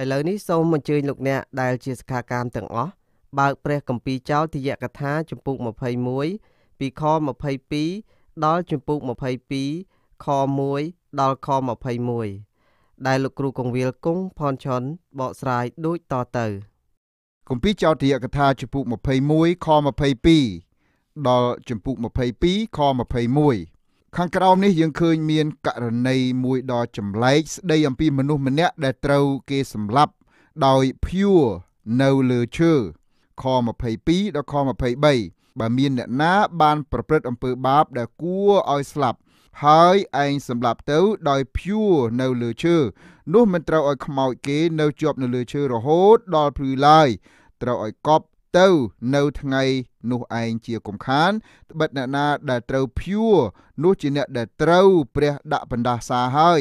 ឥឡូវនេះសូមអញ្ជើញលោកអ្នកដែលជាសិក្ខាកាមទាំងអស់បើកព្រះគម្ពីរចោទយកថាជំពូក21ពីខ22ដល់ជំពូក22ខ1ដល់ខ21ដែលលោកគ្រូកងវិលគង់ផនឆុនបកស្រាយដូចតទៅគម្ពីរចោទយកថាជំពូក21ខ22ដល់ជំពូក22ខ21ខាងក្រោមនេះយើងឃើញមាន ករណីមួយដ៏ចម្លែកស្ដី អំពីមនុស្សម្នាក់ដែលត្រូវគេសម្លាប់ ដោយ pure នៅលើឈើខ22ដល់ខ23បើមាន អ្នកណា បាន ប្រព្រឹត្តអំពើបាបដែលគួរឲ្យស្លាប់ ហើយឯងសម្លាប់ទៅ ដោយ pure នៅលើឈើនោះមិនត្រូវឲ្យខ្មោចគេ នៅជាប់នៅលើឈើរហូតដល់ព្រឺឡើយត្រូវឲ្យកប់ទៅនៅថ្ងៃនោះឯងជាកំខានត្បិតអ្នកណាដែលត្រូវភួរនោះជាអ្នកដែលត្រូវព្រះដាក់បណ្ដាសាហើយ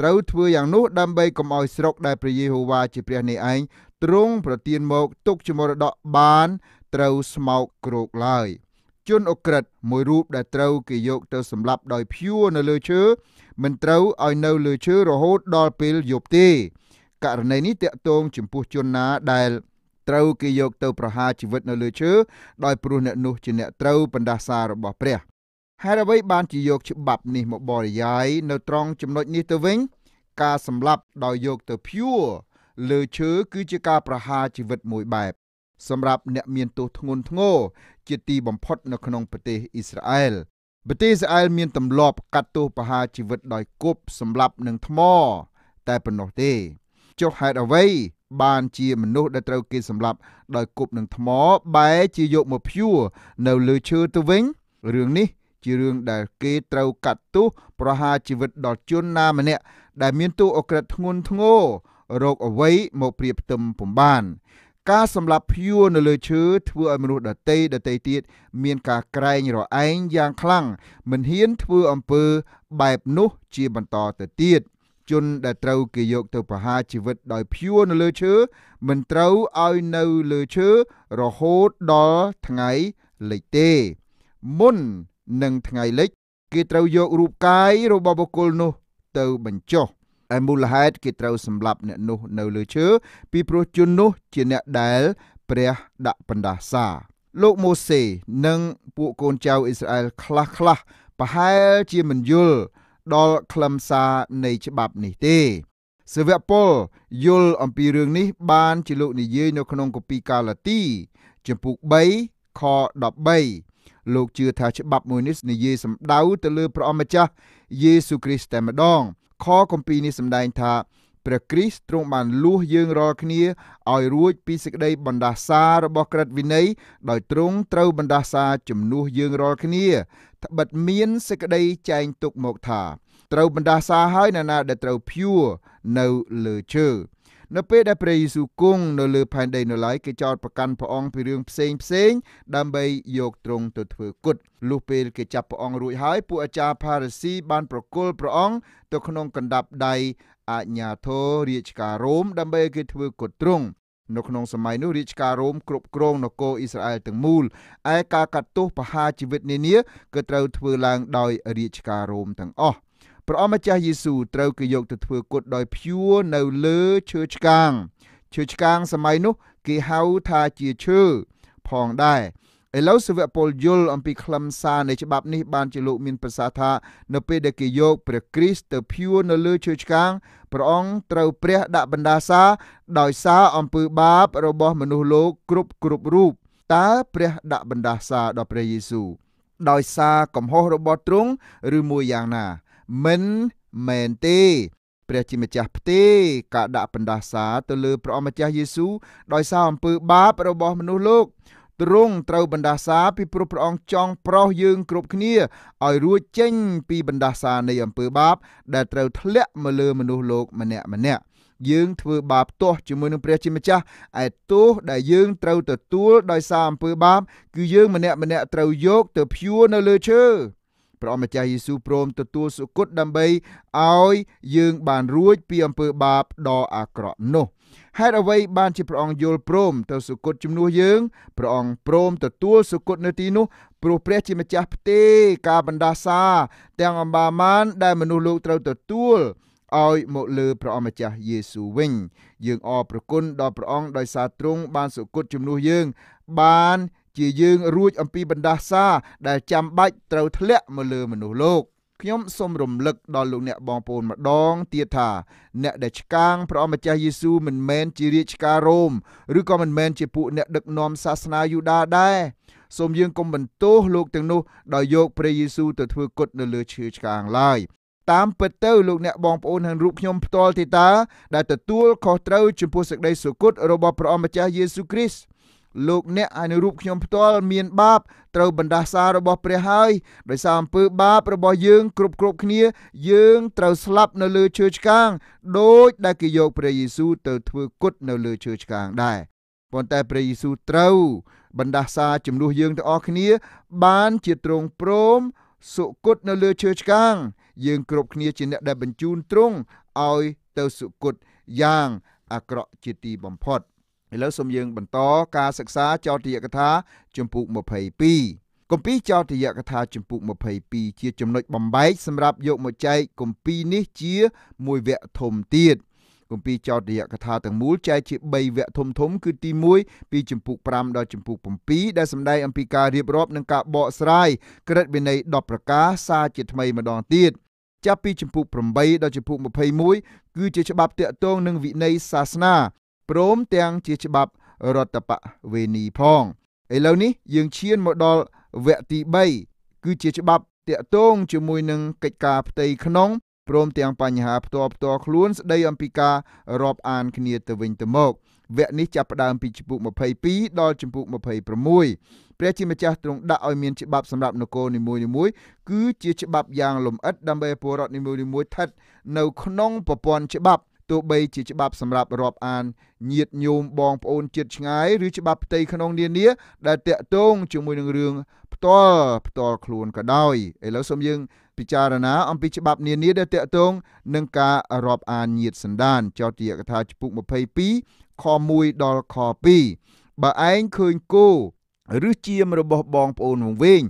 ត្រូវធ្វើយ៉ាងនោះដើម្បីកុំឲ្យស្រុកដែលព្រះយេហូវ៉ាជាព្រះនៃឯងទ្រង់ប្រទានមកទុកជាមរតកបានត្រូវស្មោកគ្រោកឡើយ ជនអក្រិតមួយរូប ដែលត្រូវគេយកទៅសម្លាប់ដោយភួរនៅលើឈើមិនត្រូវឲ្យនៅលើឈើរហូតដល់ពេលយប់ទេករណីនេះតាក់ទងចំពោះជនណាដែលត្រូវគេយកទៅប្រហារជីវិតនៅលើឈើដោយព្រោះអ្នកនោះជាអ្នកត្រូវបណ្ដាសារបស់ព្រះហេតុអ្វី បានជាយក ច្បាប់នេះមកបរិយាយនៅត្រង់ចំណុចនេះទៅវិញការសម្លាប់ដោយយកទៅភួរលើឈើគឺជាការប្រហារជីវិតមួយបែប សម្រាប់អ្នកមានទោសធ្ងន់ធ្ងរជាទីបំផុតនៅក្នុងប្រទេសអ៊ីស្រាអែលប្រទេសអ៊ីស្រាអែលមានទម្លាប់កាត់ទោសប្រហារជីវិតដោយគប់សម្លាប់នឹងថ្ម តែប៉ុណ្ណោះទេ ចុះហេតុអ្វីបានជាមនុស្សដែលត្រូវគេសម្លាប់ដោយគប់នឹងថ្ម បែរជាយកមកភួរនៅលើឈើទៅវិញរឿងនេះជារឿងដែលគេត្រូវកាត់ទោសប្រហារជីវិតដល់ជនណាម្នាក់ដែលមានទូអក្រិតធ្ងន់ធ្ងររោគអ្វីមកព្រៀបផ្ទឹមពំបានការសម្លាប់ភួរនៅលើឈើធ្វើឲ្យមនុស្សដតីដតីទៀតមានការក្រែងរឯងយ៉ាងខ្លាំងមិនហ៊ានធ្វើអំពើបែបនោះជាបន្តទៅទៀតជនដែលត្រូវគេយកទៅប្រហារជីវិតដោយព្យួរនៅលើឈើមិនត្រូវឲ្យនៅលើឈើរហូតដល់ថ្ងៃលិចទេ មុននឹងថ្ងៃលិចគេត្រូវយករូបកាយរបស់បុគ្គលនោះ ទៅបញ្ចុះឯមូលហេតុគេត្រូវសម្លាប់អ្នកនោះ នៅលើឈើពីព្រោះជននោះជាអ្នកដែលព្រះដាក់បណ្ដាសាលោកម៉ូសេ និងពួកកូនចៅអ៊ីស្រាអែល ខ្លះៗប្រហែលជាមិនយល់ដល់ខ្លឹមសារនៃច្បាប់នេះទេសាវកពលយល់អំពីរឿងនេះបាន ជាលោកនិយាយនៅក្នុងកូពីកាឡាទី ចំពុក3ខ13លោកជឿថាច្បាប់មួយនេះនិយាយសំដៅទៅលើព្រះអម្ចាស់យេស៊ូគ្រីស្ទតែម្ដងខគម្ពីរនេះសម្ដែងថាព្រះគ្រីស្ទទ្រង់បានលួសយើងរាល់គ្នាឲ្យរួច ពីសេចក្តីបណ្ដាសារបស់ក្រឹតវិន័យដោយទ្រង់ត្រូវបណ្ដាសាជំនួសយើងរាល់គ្នាត្បិតមានសេចក្តីចែងទុកមកថាត្រូវបណ្ដាសាហើយណានាដែលត្រូវភួរនៅលើជើនៅពេលដែលព្រះយេស៊ូវគង់នៅលើផែនដីនៅឡើយគេចោទប្រកាន់ព្រះអង្គពីរឿងផ្សេងផ្សេង ដើម្បីយកទ្រង់ទៅធ្វើគុតលុះពេលគេចាប់ព្រះអង្គរួចហើយពួកអាចារ្យផារីស៊ីបានប្រគល់ព្រះអង្គទៅក្នុងកណ្ដាប់ដៃអាជ្ញាធររាជការរ៉ូមដើម្បីគេធ្វើគុតទ្រង់នៅក្នុងសម័យនោះរាជការរ៉ូមគ្រប់គ្រងនគរអ៊ីស្រាអែលទាំងមូលឯការកាត់ទោសប្រហារជីវិតនានាគឺត្រូវធ្វើឡើងដោយរាជការរ៉ូមទាំងអស់ព្រះអម្ចាស់យេស៊ូត្រូវគេយកទៅធ្វើគុតដោយភួរនៅលើឈើឆ្កាងឈើឆ្កាងសម័យនោះគេហៅថាជាឈើផងដែរឥឡូវសាវកពលយល់អំពីខ្លឹមសារនៃច្បាប់នេះបានជាលោកមានប្រសាសន៍ថានៅពេលដែលគេយកព្រះគ្រីស្ទទៅភួរនៅលើឈើឆ្កាងព្រះអង្គត្រូវព្រះដាក់បណ្ដាសាដោយសារអំពើបាបរបស់មនុស្សលោកគ្រប់គ្រប់រូបតើព្រះដាក់បណ្ដាសាដល់ព្រះយេស៊ូវដោយសារកំហុសរបស់ទ្រង់ឬមួយយ៉ាងណា មិនមែនទេព្រះជាម្ចាស់ផ្ទេក៏ដាក់បណ្ដាសាទៅលើព្រះអម្ចាស់យេស៊ូវដោយសារអំពើបាបរបស់មនុស្សលោកទ្រង់ត្រូវបណ្ដាសាពីព្រោះព្រះអង្គចង់ប្រោសយើងគ្រប់គ្នាឲ្យរួចចេញពីបណ្ដាសានៃអំពើបាប ដែលត្រូវធ្លាក់មកលើមនុស្សលោកម្នាក់ម្នាក់យើងធ្វើបាបទាស់ជាមួយនឹងព្រះជាម្ចាស់ឯទោសដែលយើងត្រូវទទួលដោយសារអំពើបាប គឺយើងម្នាក់ម្នាក់ត្រូវយកទៅព្យួរនៅលើឈើព្រះម្ចាស់យេស៊ូវព្រមទទួលសុគតដើម្បីឲ្យយើងបានរួចពីអំពើបាបដ៏អាក្រក់នោះហេតុអ្វីបានជាព្រះអង្គយល់ព្រមទៅសុគតជំនួសយើងព្រះអង្គព្រមទទួលសុគតនៅទីនោះព្រោះព្រះជាម្ចាស់ផ្ទេរការបណ្ដាសាទាំងអម្បាមានដែលមនុស្សលោកត្រូវទទួលឲ្យមកលើព្រះអង្គម្ចាស់យេស៊ូវវិញយើងអរព្រគុណដល់ព្រះអង្គដោយសារទ្រង់បានសុគតជំនួសយើងបានជាយើងរួចអំពីបណ្ដាសា ដែលចាំបាច់ត្រូវធ្លាក់មកលើមនុស្សលោកខ្ញុំសូមរំលឹកដល់លោកអ្នកបងប្អូនម្ដងទៀតថាអ្នកដែលឆ្កាងព្រះអម្ចាស់យេស៊ូវមិនមែនជារាជការរ៉ូមឬក៏មិនមែនជាពួកអ្នក ដឹកនាំសាសនាយូដាដែរសូមយើងកុំបន្ទោសលោកទាំងនោះដោយយកព្រះយេស៊ូវទៅធ្វើគុតនៅលើឈើឆ្កាងឡើយតាមពិតទៅលោកអ្នកបងប្អូនហាងរូបខ្ញុំផ្ទាល់ទេតា ដែលទទួលខុសត្រូវចំពោះសេចក្តីសុគតរបស់ព្រះអម្ចាស់យេស៊ូវគ្រីស្ទលោកអ្នកអនុរូបខ្ញុំផ្ទាល់មានបាបត្រូវបណ្ដាសារបស់ព្រះហើយដោយសារអំពើបាបរបស់យើងគ្រប់គ្រប់គ្នា យើងត្រូវស្លាប់នៅលើឈើឆ្កាងដោយដែលគេយកព្រះយេស៊ូវទៅធ្វើគុតនៅលើឈើឆ្កាងដែរប៉ុន្តែព្រះយេស៊ូវត្រូវបណ្ដាសាជំនួសយើងទាំងអស់គ្នា បានជាទ្រង់ព្រមសុគតនៅលើឈើឆ្កាងយើងគ្រប់គ្នាជាអ្នកដែលបញ្ជូនទ្រង់ឲ្យទៅសុគតយ៉ាងអាក្រក់ជាទីបំផុតឥឡូវសូមយើងបន្តការសិក្សាចោទយកថាជំពូក22គម្ពីរចោទយកថាជំពូក22ជាចំណុចបំបែកសម្រាប់យកមកចែកគម្ពីរនេះជាមួយវគ្គធំទៀតគម្ពីរចោទយកថាទាំងមូលចែកជា3វគ្គធំធំ គឺទី1ពីជំពូក5ដល់ជំពូក7ដែលសម្ដែងអំពីការរៀបរាប់និងការបកស្រាយក្រឹតវិន័យ10ប្រការសារជាថ្មីម្ដងទៀតចាប់ពីជំពូក8ដល់ជំពូក21គឺជាច្បាប់តាក់ទងនឹងវិន័យសាសនាព្រមទាំងជាច្បាប់រដ្ឋបវេនីផងឥឡូវនេះ យើងឈានមកដល់វគ្គទី3គឺជាច្បាប់តាក់ទងជាមួយនឹងកិច្ចការផ្ទៃក្នុងព្រមទាំងបញ្ហាផ្ទាល់ផ្ទាល់ខ្លួនស្ដីអំពីការរាប់អានគ្នាទៅវិញទៅមកវគ្គនេះចាប់ផ្ដើមពីជំពូក22ដល់ជំពូក26ព្រះជាម្ចាស់ទ្រង់ដាក់ឲ្យមានច្បាប់សម្រាប់នគរនីមួយៗគឺជាច្បាប់យ៉ាងលម្អិតដើម្បីពលរដ្ឋនីមួយៗស្ថិតនៅក្នុងប្រព័ន្ធច្បាប់ទោះបីជាច្បាប់សម្រាប់រាប់អានញាតញោមបងប្អូនជាតិឆ្ងាយឬច្បាប់ផ្ទៃក្នុងនានា ដែលតាក់ទងជាមួយនឹងរឿងផ្ទាល់ផ្ទាល់ខ្លួនក៏ដោយឥឡូវសូមយើងពិចារណាអំពីច្បាប់នានាដែលតាក់ទងនឹងការរាប់អានញាតសន្តានចោទយកថាចំពុក22ខ1ដល់ខ2បើឯងឃើញគោឬជាមរបស់បងប្អូនវងវែង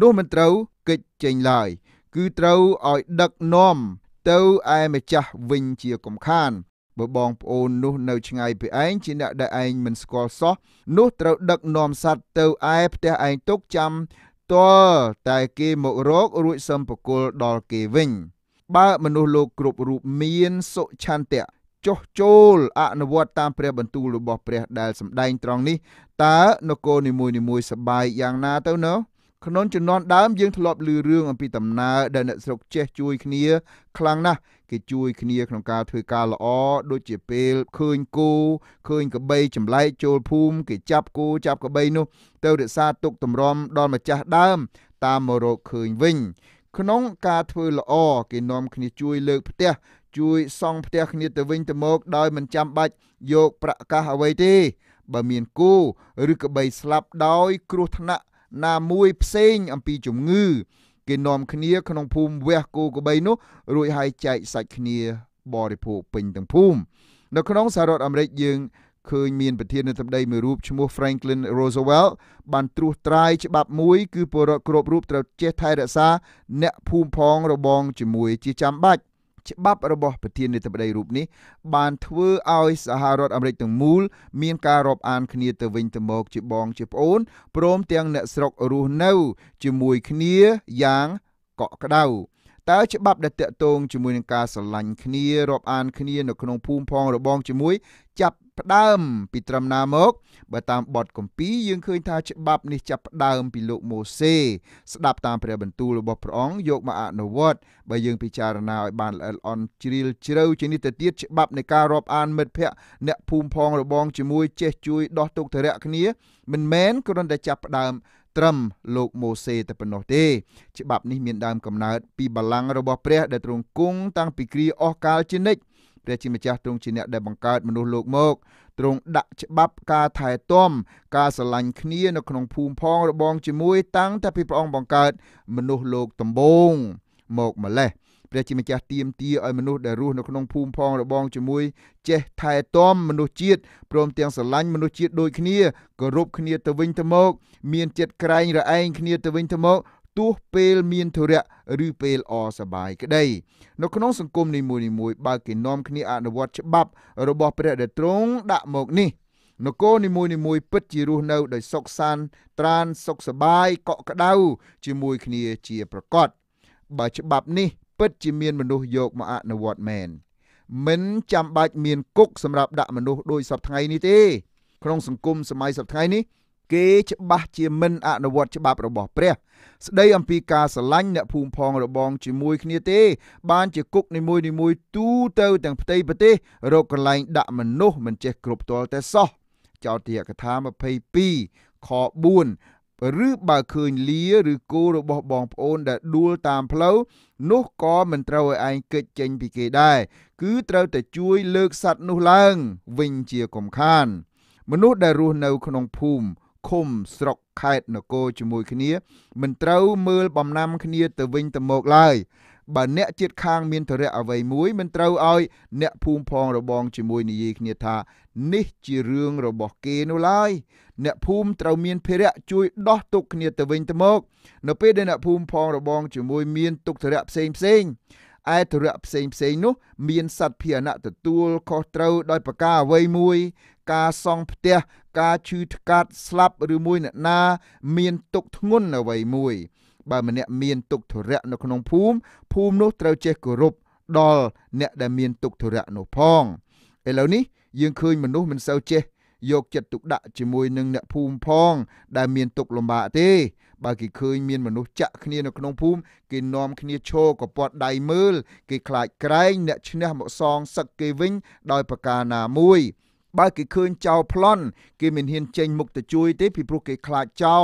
នោះមិនត្រូវកិច្ចចេញឡើយ គឺត្រូវឲ្យដឹកនាំទៅឯម្ចាស់វិញជាកំខាន បើបងប្អូននោះ នៅ ឆ្ងាយពីឯងជាអ្នក ដែលឯងមិនស្គាល់សោះនោះត្រូវដឹកនាំសัตว์ទៅឯផ្ទះឯងទុកចាំតលតែគេមករករួចសឹមបកុលដល់គេវិញ បើមនុស្សលោកគ្រប់រូបមានសុឆន្ទៈចុះចូលអនុវត្តតាមព្រះបន្ទូលរបស់ព្រះដែលសម្ដែងត្រង់នេះតើនគរនីមួយៗសបាយយ៉ាងណាទៅណោះក្នុងជំនាន់ដើមយើងធ្លាប់ឮរឿងអំពីដំណើរដែលអ្នកស្រុកចេះជួយគ្នាខ្លាំងណាស់គេជួយគ្នាក្នុងការធ្វើការល្អដូចជាពេលឃើញគោឃើញក្របីចម្លែកចូលភូមិគេចាប់គោចាប់ក្របីនោះទៅរក្សាទុកតម្រាំដល់ម្ចាស់ដើមតាមមករកឃើញវិញក្នុងការធ្វើល្អគេនាំគ្នាជួយលើកផ្ទះ ជួយសង់ផ្ទះគ្នាទៅវិញទៅមកដោយមិនចាំបាច់យកប្រាក់កាសអ្វីទេបើមានគោឬក្របីស្លាប់ដោយគ្រោះថ្នាក់ណាមួយផ្សេងអំពីជំងឺគេនាំគ្នាក្នុងភូមិវះគោកបីនោះរួចហើយចែកសាច់គ្នា បរិភោគពេញទាំងភូមិនៅក្នុងសហរដ្ឋអាមេរិកយើងឃើញមានប្រធានាធិបតីមួយរូបឈ្មោះ Franklin Roosevelt បានត្រួសត្រាយច្បាប់មួយគឺពលរដ្ឋគ្រប់រូបត្រូវចេះថែរក្សា អ្នកភូមិផងរបងជាមួយជាចាំបាច់ច្បាប់របស់ប្រធាននាយកបដីរូបនេះបានធ្វើឲ្យសហរដ្ឋអាមេរិកទាំងមូល មានការរាប់អានគ្នាទៅវិញទៅមកជាបងជាប្អូនព្រមទាំងអ្នកស្រុករស់នៅ ជាមួយគ្នាយ៉ាងកក់ក្ដៅតើច្បាប់ដែលតាក់ទងជាមួយនឹងការស្រឡាញ់គ្នារាប់អានគ្នានៅក្នុងភូមិផងរបងជាមួយចាប់ផ្ដើមពីត្រឹមណាមកបើតាមបទគម្ពីរយើងឃើញថាច្បាប់នេះចាប់ផ្ដើមពីលោកម៉ូសេស្ដាប់តាមព្រះបន្ទូលរបស់ព្រះអង្គយកមកអនុវត្ត បើយើងពិចារណាឲ្យបានល្អិតល្អន់ជ្រាលជ្រៅជានេះទៅទៀតច្បាប់នៃការរាប់អានមិត្តភ័ក្តិអ្នកភូមិផងរបងជាមួយចេះជួយដោះទុក្ខធរៈគ្នា មិនមែនគ្រាន់តែចាប់ផ្ដើមត្រឹមលោកម៉ូសេតែប៉ុណ្ណោះទេច្បាប់នេះមានដើមកំណើតពីបលាំងរបស់ព្រះដែលទ្រង់គង់តាំងពីគ្រាអស់កាលជានិច្ចព្រះជាម្ចាស់ទ្រង់ជាអ្នកដែលបង្កើតមនុស្សលោកមកទ្រង់ដាក់ច្បាប់ការថែទាំការស្រឡាញ់គ្នានៅក្នុងភូមិផងរបងជាមួយ តាំងតែពីព្រះអង្គបង្កើតមនុស្សលោកដំបូងមកម្លេះព្រះជាម្ចាស់ទៀមទាឲ្យមនុស្សដែលរស់នៅក្នុងភូមិផងរបងជាមួយចេះថែទាំមនុស្សជាតិព្រមទាំងស្រឡាញ់មនុស្សជាតិដូចគ្នាគោរពគ្នាទៅវិញទៅមកមានចិត្តក្រែងរឯងគ្នាទៅវិញទៅមកទោះពេលមានធុរៈឬពេលអសប្បាយក្តីនៅក្នុងសង្គមនីមួយៗបើគេនាំគ្នាអនុវត្តច្បាប់របស់ព្រះដែលទ្រង់ដាក់មកនេះនគរនីមួយនីមួយពិតជារស់នៅដោយសុខសាន្តត្រានសុខសบายកក់ក្ដៅជាមួយគ្នាជាប្រកបបើច្បាប់នេះពិតជាមានមនុស្សយកមកអនុវត្តមែនមិនចាំបាច់មានគុកសម្រាប់ដាក់មនុស្សដោយសពថ្ងៃនេះទេ ក្នុងសង្គមសម័យសពថ្ងៃនេះគេច្បាស់ជាមិនអនុវត្តច្បាប់របស់ព្រះ ស្ដីអំពីការស្រឡាញ់អ្នកភូមិផងរបងជាមួយគ្នាទេ បានជាគុកនីមួយនីមួយទូទៅទាំងផ្ទៃប្រទេសរកកន្លែងដាក់មនុស្សមិនចេះគ្រប់ទាល់តែសោះចោទទាយកថា22ខ4ឬបើឃើញលាឬគោរបស់បងប្អូនដែលដួលតាមផ្លូវនោះក៏មិនត្រូវឲ្យឯងគេចចេញពីគេដែរគឺត្រូវតែជួយលើកសัตว์នោះឡើង វិញជាកំខាន មនុស្សដែលរស់នៅក្នុងភូមិឃុំស្រុកខេត្តនគរជាមួយគ្នាមិនត្រូវមើលបំណាំគ្នាទៅវិញទៅមកឡើយបើអ្នកជាតិខាងមានធរៈអ្វីមួយមិនត្រូវឲ្យអ្នកភូមិផងរបងជាមួយនិយាយគ្នាថា នេះជារឿងរបស់គេនោះឡើយអ្នកភូមិត្រូវមានភារៈជួយដោះទុកគ្នាទៅវិញទៅមក នៅពេលដែលអ្នកភូមិផងរបងជាមួយមានទុកធរៈផ្សេងផ្សេងឯធរៈផ្សេងផ្សេងនោះមានសត្វភារណៈទទួលខុសត្រូវដោយប្រការអ្វីមួយ ការសង់ផ្ទះការឈឺថ្កាត់ស្លាប់ឬមួយអ្នកណា មានទុកធ្ងន់អ្វីមួយ បើម្នាក់មានទុកធរៈនៅក្នុងភូមិភូមិនោះត្រូវចេះគោរពដល់អ្នកដែលមានទុកធរៈនោះផងឥឡូវនេះយើងឃើញមនុស្សមិនសូវចេះ យកចិត្តទុកដាក់ជាមួយនឹងអ្នកភូមិផង ដែលមានទុកលំបាកទេ បើគេឃើញមានមនុស្សចាក់គ្នានៅក្នុងភូមិគេនាំគ្នាឈរកពាត់ដៃមើលគេខ្លាចក្រែងអ្នកឈ្នះមកសងសឹកគេវិញដោយប្រការណាមួយបើគេឃើញចៅប្លន់គេមិនហ៊ានចេញមុខទៅជួយទេពីព្រោះគេខ្លាចចៅ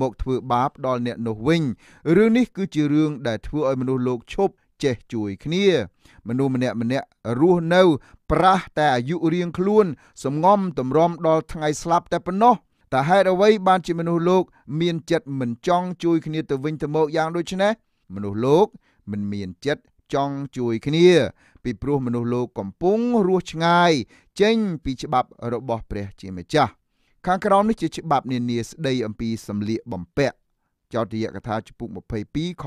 មកធ្វើបាបដល់អ្នកនោះវិញរឿងនេះគឺជារឿងដែលធ្វើឲ្យមនុស្សលោកឈប់ចេះជួយគ្នា មនុស្សម្នាក់ម្នាក់រស់នៅប្រាស់តែអាយុរៀងខ្លួនសំងំតម្រាំដល់ថ្ងៃស្លាប់តែប៉ុណ្ណោះតែហេតុអ្វីបានជាមនុស្សលោក មានចិត្តមិនចង់ជួយគ្នាទៅវិញទៅមកយ៉ាងដូចនេះមនុស្សលោក មិនមានចិត្តចង់ជួយគ្នាពីព្រោះមនុស្សលោកកំពុងរស់ឆ្ងាយ ចេញពីច្បាប់របស់ព្រះជាម្ចាស់ខាងក្រោមនេះជាច្បាប់នានាស្ដីអំពីសម្លៀកបំពាក់ចោទយកថាចំពុក22ខ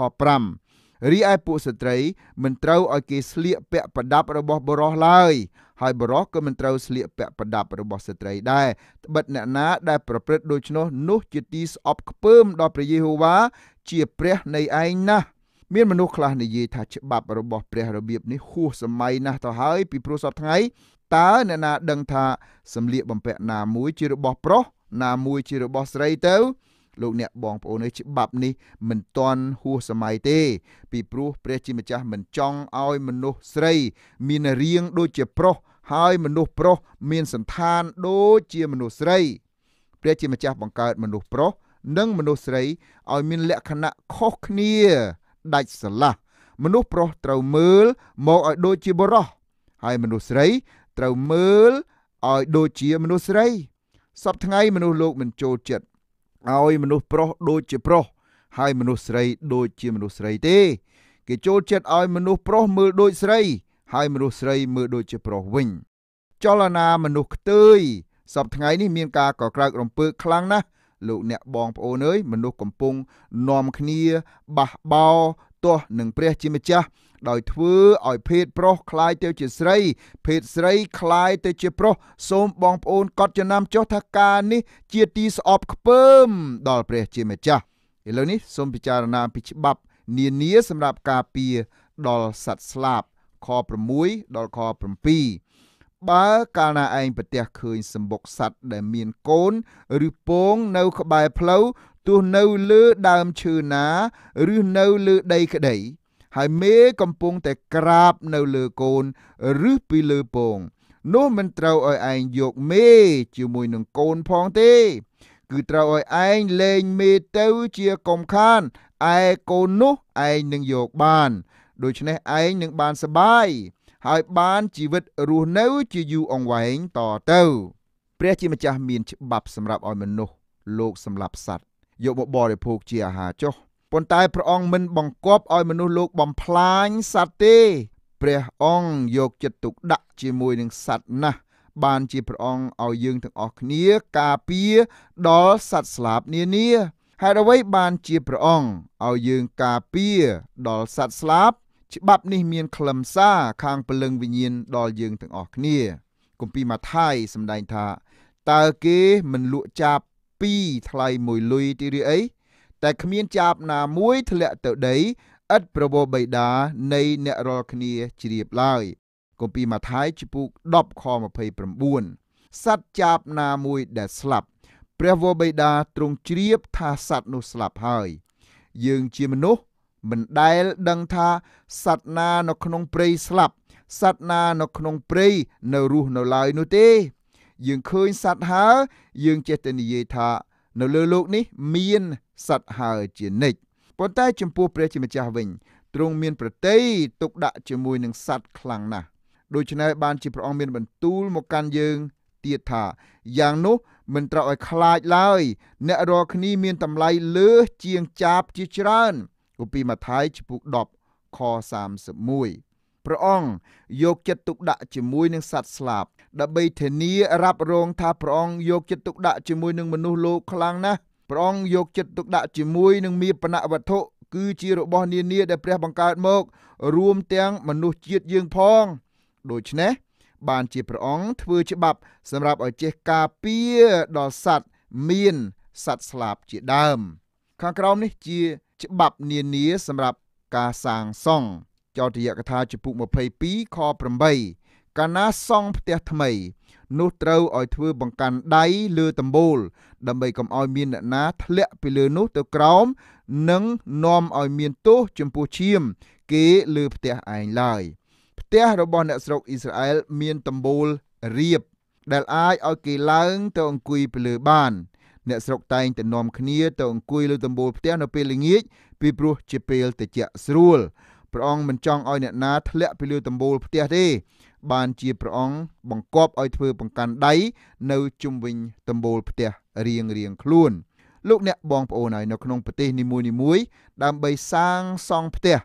5រីឯពួកស្ត្រីមិនត្រូវឲ្យគេស្លៀកពាក់ប្រដាប់របស់បុរសឡើយហើយបុរសក៏មិនត្រូវស្លៀកពាក់ប្រដាប់របស់ស្ត្រីដែរត្បិតអ្នកណាដែលប្រព្រឹត្តដូច្នោះនោះជាទីស្អប់ខ្ពើមដល់ព្រះយេហូវ៉ាជាព្រះនៃឯងណាស់មានមនុស្សខ្លះនិយាយថាច្បាប់របស់ ព្រះរបៀប នេះហួសសម័យណាស់ទៅហើយពីព្រោះសពថ្ងៃតើអ្នកណាដឹងថាសម្លៀកបំពាក់ណាមួយជារបស់ប្រុសណាមួយជារបស់ស្រីទៅលោកអ្នកបងប្អូនអើយច្បាប់នេះមិនទាន់ហួសសម័យទេពីព្រោះព្រះជាម្ចាស់មិនចង់ឲ្យមនុស្សស្រី មានរាងដូចជាប្រុសហើយមនុស្សប្រុសមានសន្តានដូចជាមនុស្សស្រី ព្រះជាម្ចាស់បង្កើតមនុស្សប្រុសនិងមនុស្សស្រីឲ្យ មានលក្ខណៈខុសគ្នាដាច់ស្រឡះមនុស្សប្រុសត្រូវមើលមកឲ្យដូចជាបុរសហើយមនុស្សស្រីត្រូវមើលឲ្យដូចជាមនុស្សស្រីសពថ្ងៃមនុស្សលោកមិនចូលចិត្តឲ្យមនុស្សប្រុសដូចជាប្រុសហើយមនុស្សស្រីដូចជាមនុស្សស្រីទេ គេចូលចិត្តឲ្យមនុស្សប្រុសមើលដូចស្រី ហើយមនុស្សស្រី មើលដូចជាប្រុសវិញ ចលនាមនុស្សខ្ទើយសពថ្ងៃនេះមានការកក្រើករំពើខ្លាំងណាស់លោកអ្នកបងប្អូនអើយមនុស្សកំពុងនាំគ្នាបះបោ ទាស់នឹងព្រះ ជាម្ចាស់ដោយធ្វើឲ្យភេទប្រុសคล้ายទៅជាស្រី ភេទស្រីคล้ายទៅជាប្រុសសូមបងប្អូនកត់ចំណាំចុះថាការនេះជាទីស្អប់ខ្ពើម ដល់ព្រះជាម្ចាស់ឥឡូវនេះសូមពិចារណាពីច្បាប់ នានាសម្រាប់ការពារដល់សត្វស្លាបខ6ដល់ខ7បើកាលណាឯងប្រទះឃើញសម្បុកសัตว์ដែលមានកូន ឬពងនៅក្បែរផ្លូវទោះនៅលើដើមឈើណា ឬនៅលើដីក្ដីហើយមេកំពុងតែក្រាបនៅលើកូនឬពីលើពង នោះមិនត្រូវឲ្យឯងយកមេ ជាមួយនឹងកូនផងទេ គឺត្រូវឲ្យឯងលែងមេទៅជាកំខានឯកូននោះឯងនឹងយកបានដូច្នេះឯងនឹងបានសបាយហើយបានជីវិតរស់នៅជាយូរអង្វែងតទៅ ព្រះជាម្ចាស់មានច្បាប់សម្រាប់ឲ្យមនុស្សលោកសម្លាប់សត្វយកមកបរិភោគជាអាហារចុះប៉ុន្តែព្រះអង្គមិនបង្គាប់ឲ្យមនុស្សលោកបំផ្លាញសត្វទេព្រះអង្គយកចិត្តទុកដាក់ជាមួយនឹងសត្វណាស់បានជាព្រះអង្គឲ្យយើងទាំងអស់គ្នាការពារដល់សត្វស្លាបនានាហើយអ្វីបានជាព្រះអង្គឲ្យយើងការពារដល់សត្វស្លាប់ច្បាប់នេះមានខ្លឹមសារខាងពលឹងវិញ្ញាណដល់យើងទាំងអស់គ្នាគម្ពីរម៉ាថាយសម្ដែងថាតើគេមិនលក់ចាប់ពីថ្លៃមួយលុយទីឬអីតែគ្មានចាប់ណាមួយធ្លាក់ទៅដីឥតប្រវោបិតានៃអ្នករាល់គ្នាជ្រាបឡើយគម្ពីរម៉ាថាយជំពូក10ខ29សត្វចាបណាមួយដែលស្លាប់ ព្រះវរបិតាទ្រង់ជ្រាបថាសត្វនោះស្លាប់ហើយយើងជាមនុស្សមិនដែលដឹងថាសត្វណានៅក្នុងព្រៃស្លាប់សត្វណានៅក្នុងព្រៃនៅរស់នៅឡើយនោះទេ យើងឃើញសត្វហើរយើងចេះតែនិយាយថា នៅលើโลกនេះ មានសត្វហើរជានិច្ចប៉ុន្តែចំពោះព្រះជាម្ចាស់វិញ ទ្រង់មានប្រតិយទុកដាក់ជាមួយនឹងសត្វខ្លាំងណាស់ដូច្នេះបានជាព្រះអង្គមានបន្ទូលមកកាន់យើងទៀតថា យ៉ាងនោះមិនត្រូវឲ្យខ្លាចឡើយ អ្នករាល់គ្នាមានតម្លៃលើសជាងចាបជាច្រើនគម្ពីរម៉ាថាយចំពុក10ខ31ព្រះអង្គយកចិត្តទុកដាក់ជាមួយនឹងសត្វស្លាប់ដើម្បីធានារ៉ាប់រងថាព្រះអង្គយកចិត្តទុកដាក់ជាមួយនឹងមនុស្សលោកខ្លាំងណាស់ព្រះអង្គយកចិត្តទុកដាក់ជាមួយនឹងមាបនវត្ថុគឺជារបស់នានា ដែល ព្រះបង្កើតមក រួមទាំងមនុស្សជាតិយើងផងដូច្នេះបានជាព្រះអង្គធ្វើច្បាប់ សម្រាប់ឲ្យចេះការពារដល់សត្វមានសត្វស្លាបជាដើម ខាងក្រោមនេះជាច្បាប់នានា សម្រាប់ការសាងសង់ចោទយកថាចំពុក22ខ8កាលណាសង់ផ្ទះថ្មីនោះត្រូវឲ្យធ្វើបង្កាន់ដៃលើដំបូល ដើម្បីកុំឲ្យមានអ្នកណា ធ្លាក់ពីលើនោះទៅក្រោមនិងនាំឲ្យមានទោសចំពោះឈាម គេលើផ្ទះឯងឡើយ ផ្ទះរបស់អ្នកស្រុកអ៊ីស្រាអែលមានដំបូលរៀបដែលអាចឲ្យគេឡើងទៅអង្គុយពីលើបានអ្នកស្រុកតែងតែនាំគ្នាទៅអង្គុយលើដំបូលផ្ទះនៅពេលល្ងាចពីព្រោះជាពេលត្រជាក់ស្រួលព្រះអង្គមិនចង់ឲ្យអ្នកណាធ្លាក់ពីលើដំបូលផ្ទះទេបានជាព្រះអង្គបង្គាប់ឲ្យធ្វើបង្កាន់ដៃនៅជុំវិញដំបូលផ្ទះរៀងរៀងខ្លួនលោកអ្នកបងប្អូនហើយនៅក្នុងប្រទេសនីមួយៗដើម្បីសាងសង់ផ្ទះ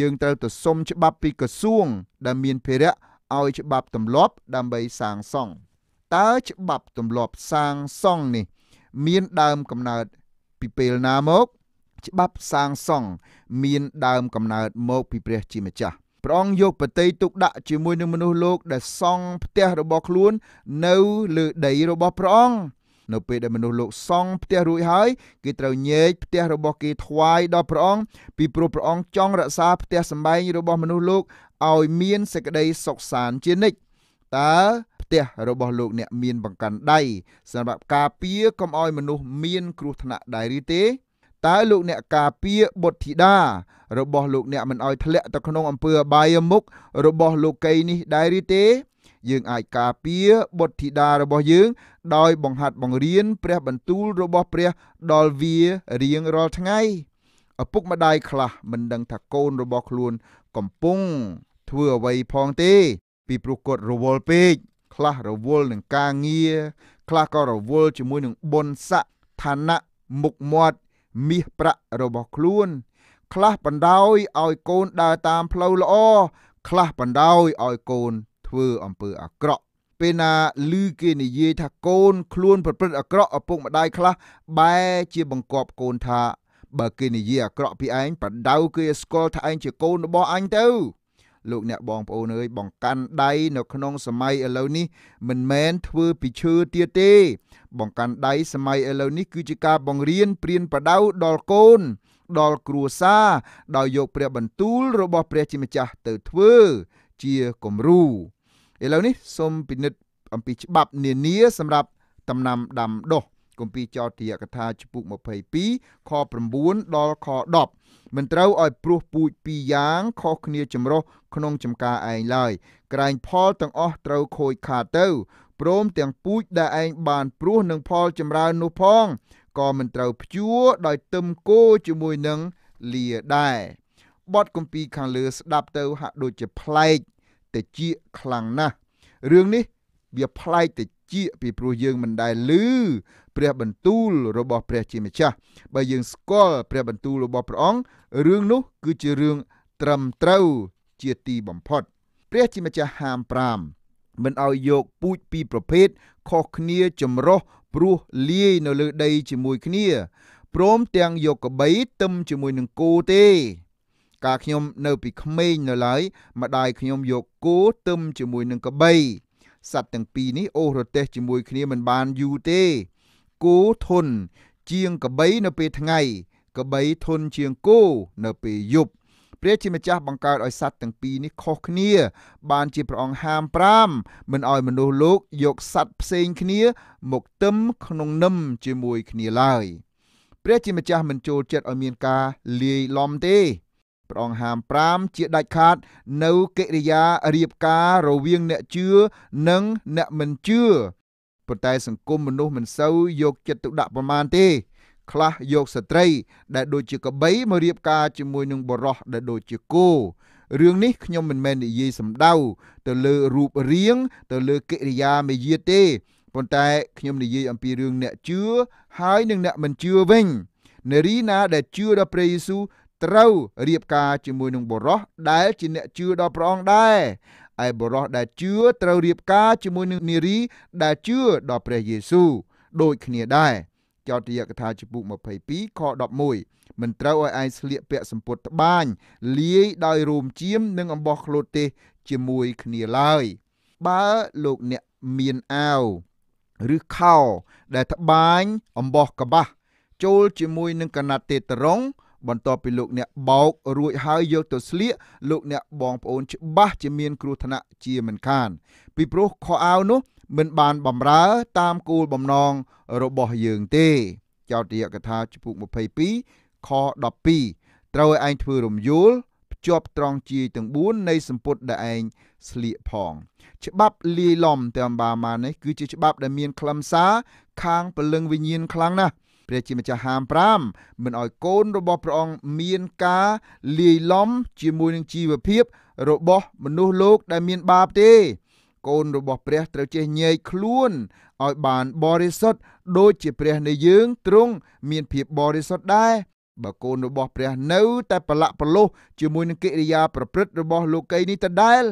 យើងត្រូវទៅសុំច្បាប់ពីក្រសួងដែលមានភារៈឲ្យច្បាប់ទម្លាប់ដើម្បីសាងសង់តើច្បាប់ទម្លាប់សាងសង់នេះមានដើមកំណើត ពីពេលណាមកច្បាប់សាងសង់មាន ដើមកំណើតមកពីព្រះជាម្ចាស់ព្រះអង្គយកប្រតិយទុកដាក់ជាមួយនឹងមនុស្សលោកដែលសង់ផ្ទះរបស់ខ្លួន នៅលើដីរបស់ព្រះអង្គនៅពេលដែលមនុស្សលោកសង់ផ្ទះរួចហើយគេត្រូវញែកផ្ទះរបស់គេថ្វាយដល់ព្រះអង្គពីព្រោះព្រះអង្គចង់រក្សាផ្ទះសម្បែងរបស់មនុស្សលោកឲ្យមានសេចក្តីសុខសាន្តជានិច្ចតើផ្ទះរបស់លោកអ្នកមានបង្កាន់ដៃសម្រាប់ការពារកុំឲ្យមនុស្សមានគ្រោះថ្នាក់ដែរឬទេតើលោកអ្នកការពារបុត្រធីតារបស់លោកអ្នកមិនឲ្យធ្លាក់ទៅក្នុងអំពើអបាយមុខរបស់លោកីនេះដែរឬទេ យើងអាចការពារបុត្រធីតារបស់យើងដោយបង្ហាត់បង្រៀនព្រះបន្ទូលរបស់ព្រះដល់វារៀងរាល់ថ្ងៃឪពុកម្ដាយខ្លះមិនដឹងថាកូនរបស់ខ្លួនកំពុងធ្វើអ្វីផងទេពីព្រោះគាត់រវល់ពេកខ្លះរវល់នឹងការងារខ្លះក៏រវល់ជាមួយនឹងបុណ្យស័ក្តិឋានៈមុខមាត់មាសប្រាក់របស់ខ្លួន ខ្លះបណ្ដោយឲ្យកូនដើរតាមផ្លូវល្អខ្លះបណ្ដោយឲ្យកូន ធ្វើអំពើអាក្រក់ពេលណាឮគេនិយាយថាកូនខ្លួនប្រព្រឹត្តអាក្រក់ឪពុកម្ដាយខ្លះ បែជាបង្គាប់កូនថាបើ គេនិយាយអាក្រក់ពីឯងបដៅគេស្គាល់ថាឯងជាកូនរបស់អញទៅលោកអ្នកបងប្អូនអើយបង្កាន់ដៃនៅក្នុងសម័យឥឡូវនេះមិនមែនធ្វើពីឈើទៀតទេ បង្កាន់ដៃសម័យឥឡូវនេះគឺជាការបង្រៀនព្រៀនប្រដៅដល់កូន ដល់គ្រួសារដោយយកព្រះបន្ទូលរបស់ ព្រះជាម្ចាស់ទៅធ្វើជាគំរូឥឡូវនេះសូមពិនិត្យអំពីច្បាប់នានាសម្រាប់ដំណាំដាំដុះ។គម្ពីរចោទយកថាជំពូក22ខ9ដល់ខ10មិនត្រូវឲ្យព្រោះពូជពីរយ៉ាងខុសគ្នាចម្រុះក្នុងចំការឯងឡើយក្រែងផលទាំងអស់ត្រូវខូចខាតទៅព្រមទាំងពូជដែលឯងបានព្រោះនឹងផលចម្រើននោះផងក៏មិនត្រូវភ្ជួរដោយទឹមគោជាមួយនឹងលាដែរបទគម្ពីរខាងលើស្ដាប់ទៅហាក់ដូចជាប្លែកតិចខ្លាំងណាស់រឿងនេះវាប្លែកតិចចៀកពីព្រោះយើងមិនដែលឮព្រះបន្ទូលរបស់ព្រះជាម្ចាស់បើយើងស្គាល់ព្រះបន្ទូលរបស់ព្រះអង្គរឿងនោះ គឺជារឿងត្រឹមត្រូវ ជាទីបំផុតព្រះជាម្ចាស់ហាម5មិនឲ្យយកពូជពីរប្រភេទខុសគ្នាចម្រុះព្រោះលាយនៅលើដីជាមួយគ្នាព្រមទាំងយកកបីទឹមជាមួយនឹងគោទេកាលខ្ញុំនៅពីក្មេងនៅឡើយម្ដាយខ្ញុំយកគោទឹមជាមួយនឹងកបីសត្វទាំងពីរនេះអូសរទេះជាមួយគ្នាមិនបានយូរទេគោធន់ជាងកបីនៅពេលថ្ងៃកបីធន់ជាងគោនៅពេលយប់ព្រះជាម្ចាស់បង្កើតឲ្យសត្វទាំងពីរនេះខុសគ្នា បានជាព្រះអង្គហាម5មិនឲ្យមនុស្សលោកយកសត្វផ្សេងគ្នាមកទឹមក្នុងនឹមជាមួយគ្នាឡើយព្រះជាម្ចាស់មិនចូលចិត្តឲ្យមានការលាយឡំទេព្រះអង្គហាម5ជាដាច់ខាត នៅកិរិយារៀបការរវាងអ្នកជឿនិងអ្នកមិនជឿប៉ុន្តែសង្គមមនុស្សមិនសូវយកចិត្តទុកដាក់ប្រមាណទេ ខ្លះយកស្ត្រី ដែលដូចជាកបីមករៀបការជាមួយនឹងបរោះដែលដូចជាគោរឿងនេះខ្ញុំមិនមែននិយាយសម្ដៅទៅលើរូបរាង ទៅលើកិរិយាមាយាទេប៉ុន្តែ ខ្ញុំនិយាយអំពីរឿងអ្នកជឿហើយនិងអ្នកមិនជឿវិញនារីណា ដែលជឿដល់ព្រះយេស៊ូវត្រូវរៀបការជាមួយនឹងបុរសដែលជាអ្នកជឿដល់ព្រះអង្គដែរឯបុរសដែលជឿត្រូវរៀបការជាមួយនឹងនារី ដែលជឿដល់ព្រះយេស៊ូវដូចគ្នាដែរចោទយកថាជំពូក22ខ11មិនត្រូវឲ្យឯងស្លៀកពាក់សម្ពត់ត្បាញលាយដោយរោមជៀមនិងអំបោះក្លូតទេសជាមួយគ្នាឡើយ បើលោកអ្នកមានអាវឬខោ ដែលត្បាញអំបោះកបាសចូលជាមួយនឹងកណាត់ទេតរងបន្ទាប់ពីលោកអ្នកបោករួចហើយយកទៅស្លៀកលោកអ្នកបងប្អូនច្បាស់ជាមានគ្រោះថ្នាក់ជាមិនខាន ពីព្រោះខោអាវនោះមិនបានបំរើតាមគោលបំណងរបស់យើងទេ ចោទយកថាចំពុក22ខ12ត្រូវឲ្យឯងធ្វើរំយោលភ្ជាប់ត្រង់ជាយទាំង4នៃសម្ពុតដែលឯងស្លៀកផងច្បាប់លាយឡំតាមបាម៉ានេះគឺជាច្បាប់ដែលមានខ្លឹមសារខាងពលឹងវិញ្ញាណខ្លាំងណាស់ព្រះជាម្ចាស់ហាម5មិនឲ្យកូនរបស់ព្រះអង្គមានការលាយឡំជាមួយនឹងជីវភាពរបស់មនុស្សលោកដែល មានបាបទេ កូនរបស់ព្រះត្រូវចេះញែកខ្លួនឲ្យបានបរិសុទ្ធដូចជាព្រះនៃយើងទ្រង់មានភាពបរិសុទ្ធដែរបើកូនរបស់ព្រះនៅតែប្រឡាក់ប្រឡោះជាមួយនឹងកិរិយាប្រព្រឹត្តរបស់លោកីនេះដដែល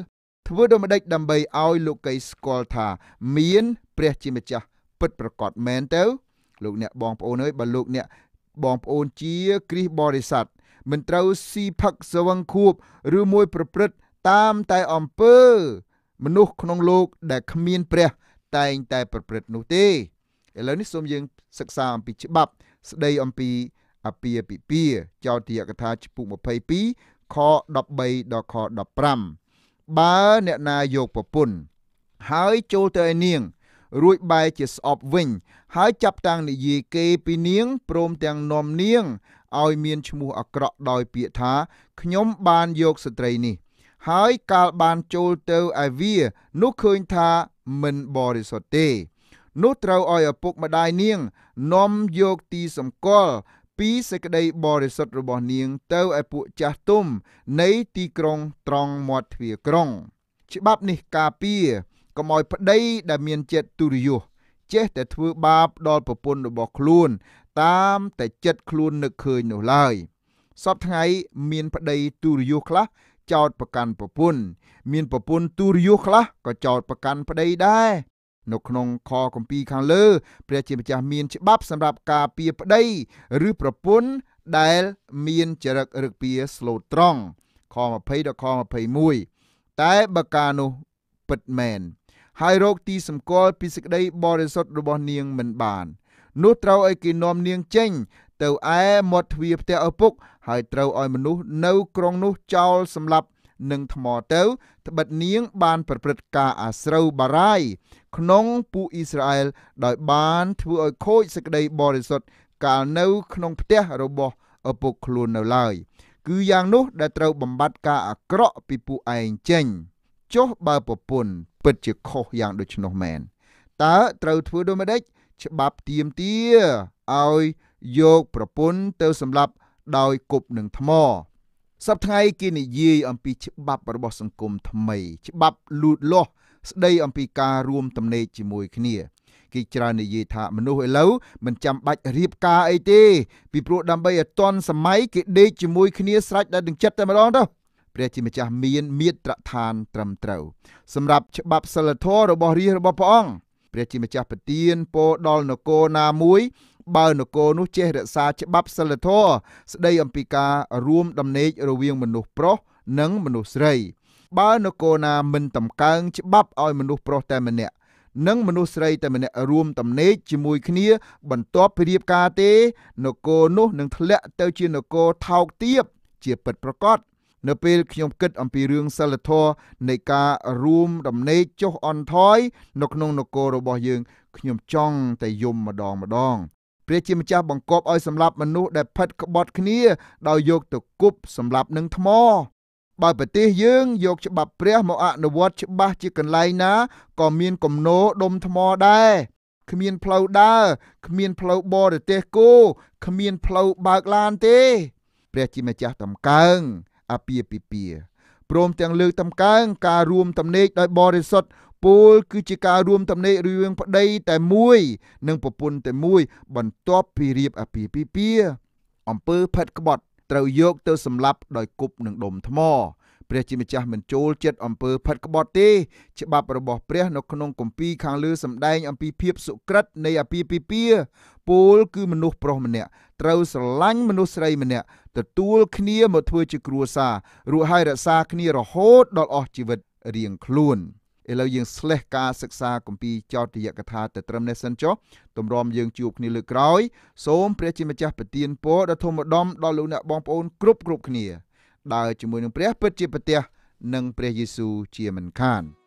ធ្វើដូចម្ដេចដើម្បីឲ្យលោកីស្គាល់ថា មាន ព្រះជាម្ចាស់ ពិតប្រកបមែនទៅលោកអ្នកបងប្អូនអើយបើលោកអ្នកបងប្អូនជាគ្រីស្ទបរិស័ទមិនត្រូវស៊ីផឹកស្វឹងខួបឬមួយប្រព្រឹត្តតាមតែអំពើមនុស្សក្នុងលោកដែលគ្មានព្រះ តែងតែប្រព្រឹត្តនោះទេឥឡូវនេះសូមយើងសិក្សាអំពីច្បាប់ ស្ដីអំពីអពាពិពាចោទយកថាចំពុក22ខ13ដល់ខ15បើអ្នកណាយកប្រពន្ធហើយចូលទៅឯនាងរួចបែរជាស្អប់វិញ ហើយចាប់តាំងនិយាយគេពីនាង ព្រមទាំងនាំនាងឲ្យមានឈ្មោះអាក្រក់ដោយពាក្យថាខ្ញុំបានយកស្ត្រីនេះ ហើយកាលបានចូលទៅឯវា នោះឃើញថាមិនបរិសុទ្ធទេ នោះត្រូវឲ្យឪពុកម្ដាយនាងនាំយកទីសម្គាល់ពីសេចក្តីបរិសុទ្ធរបស់នាង ទៅឲ្យពួកចាស់ទុំនៃទីក្រុងត្រង់មាត់ទ្វារក្រុងច្បាប់នេះការពារកុំឲ្យប្តីដែលមានចិត្តទុរយុសចេះតែធ្វើបាប ដល់ប្រពន្ធរបស់ខ្លួនតាមតែចិត្តខ្លួននឹកឃើញនោះឡើយសពថ្ងៃមានប្តីទុរយុសខ្លះចោតប្រកាន់ប្រពន្ធមានប្រពន្ធទុរយុសខ្លះក៏ចោតប្រកាន់ប្តីដែរនៅក្នុងខកំពីខាងលើព្រះជាម្ចាស់មានច្បាប់សម្រាប់ការពារប្តី ឬប្រពន្ធដែលមានចរិតរឹកពាស្លូតត្រង់ខ20ដល់ខ21តែបើការនោះពិតមែនហើយរោគទីសម្គាល់ពីសេចក្តីបរិសុទ្ធរបស់នាងមិនបាននោះត្រូវឲ្យគេនាំនាងចេញ ទៅឯមាត់ទ្វារផ្ទះឪពុក ហើយត្រូវឲ្យមនុស្សនៅ ក្រុងនោះចោលសម្លាប់នឹងថ្មទៅត្បិតនាង បាន ប្រព្រឹត្តការអាស្រូវបារាយ ក្នុងពូអ៊ីស្រាអែលដោយបាន ធ្វើឲ្យខូចសេចក្តីបរិសុទ្ធកាលនៅ ក្នុងផ្ទះរបស់ឪពុកខ្លួននៅឡើយគឺយ៉ាងនោះដែលត្រូវបំបត្តិការអាក្រក់ពីពួកឯងចេញ។ចុះបើប្រពន្ធពិត ជាខុសយ៉ាងដូច្នោះមែនតើត្រូវធ្វើដូចម្តេចច្បាប់ទៀមទាឲ្យយកប្រពន្ធទៅសម្លាប់ដោយគប់នឹងថ្មសប្តាហ៍គេនិយាយអំពីច្បាប់របស់ សង្គមថ្មី ច្បាប់លូតលាស់ស្ដីអំពីការរួមចំណែកជាមួយគ្នាគេច្រើននិយាយថាមនុស្សឥឡូវមិនចាំបាច់រៀបការអីទេពីព្រោះដើម្បីឲ្យទាន់សម័យគេដេកជាមួយគ្នាស្រេចដល់នឹងចិត្តតែម្ដងទៅព្រះជាម្ចាស់មានមាត្រឋានត្រឹមត្រូវ សម្រាប់ច្បាប់សិលធម៌របស់រាជរបស់ព្រះអង្គព្រះជាម្ចាស់ប្រទានពរដល់នគរណាមួយ បើនគរនោះចេះរក្សាច្បាប់សិលធម៌ស្ដីអំពីការរួមដំណេករវាងមនុស្សប្រុសនិងមនុស្សស្រី បើនគរណាមិនតំកើងច្បាប់ឲ្យមនុស្សប្រុសតែម្នាក់និងមនុស្សស្រីតែម្នាក់រួមតំណែងជាមួយគ្នា បន្ទាប់ពីរៀបការទេនគរនោះនឹងធ្លាក់ទៅជានគរថោកទាប ជាពិតប្រកបនៅពេលខ្ញុំគិតអំពីរឿងសិលធម៌នៃការរួមដំណេកចុះអន់ថយនៅក្នុងនគររបស់យើង ខ្ញុំចង់តែយំម្ដងម្ដងព្រះជាម្ចាស់បង្គាប់ឲ្យសម្លាប់មនុស្សដែលផិតក្បត់គ្នាដោយយកទៅគប់សម្លាប់នឹងថ្មបើប្រទេសយើងយកច្បាប់ព្រះមកអនុវត្តច្បាស់ជាកន្លែងណាក៏មានគំនោដុំថ្មដែរគ្មានផ្លូវដើរគ្មានផ្លូវបរទេសគោគ្មានផ្លូវបើកឡានទេ ព្រះជាម្ចាស់តម្កើងអាពាហ៍ពិពាហ៍ព្រមទាំងលើកតម្កើងការរួមចំណែកដោយបរិសុទ្ធពោលគឺជាការរួមចំណែករវាងប្តីតែមួយនិងប្រពន្ធតែមួយបន្ទាប់ពីរៀបអាពាហ៍ពិពាហ៍អំពើផិតក្បត់ត្រូវយកទៅសម្លាប់ដោយគប់នឹងដុំថ្មព្រះជាម្ចាស់មិនចូលចិត្តអំពើផិតក្បត់ទេច្បាប់របស់ព្រះនៅក្នុងគម្ពីរខាងលើសម្ដែងអំពីភាពសុក្រិតនៃអាពាហ៍ពិពាហ៍ពោលគឺមនុស្សប្រុសម្នាក់ត្រូវស្រឡាញ់មនុស្សស្រីម្នាក់ទទួលគ្នាមកធ្វើជាគ្រួសាររួចហើយរក្សាគ្នារហូតដល់អស់ជីវិតរៀងខ្លួនឥឡូវយើងស្លេះការសិក្សាគម្ពីរចោទយកថាទៅត្រឹមនេះសិនចុះទម្រាំយើងជួបគ្នាលើកក្រោយសូមព្រះជាម្ចាស់ប្រទានពរដល់ធម្មដុំដល់លោកអ្នកបងប្អូនគ្រប់គ្រប់គ្នាដើរជាមួយនឹងព្រះពិតជាប្រទះនិងព្រះយេស៊ូវជាមិនខាន។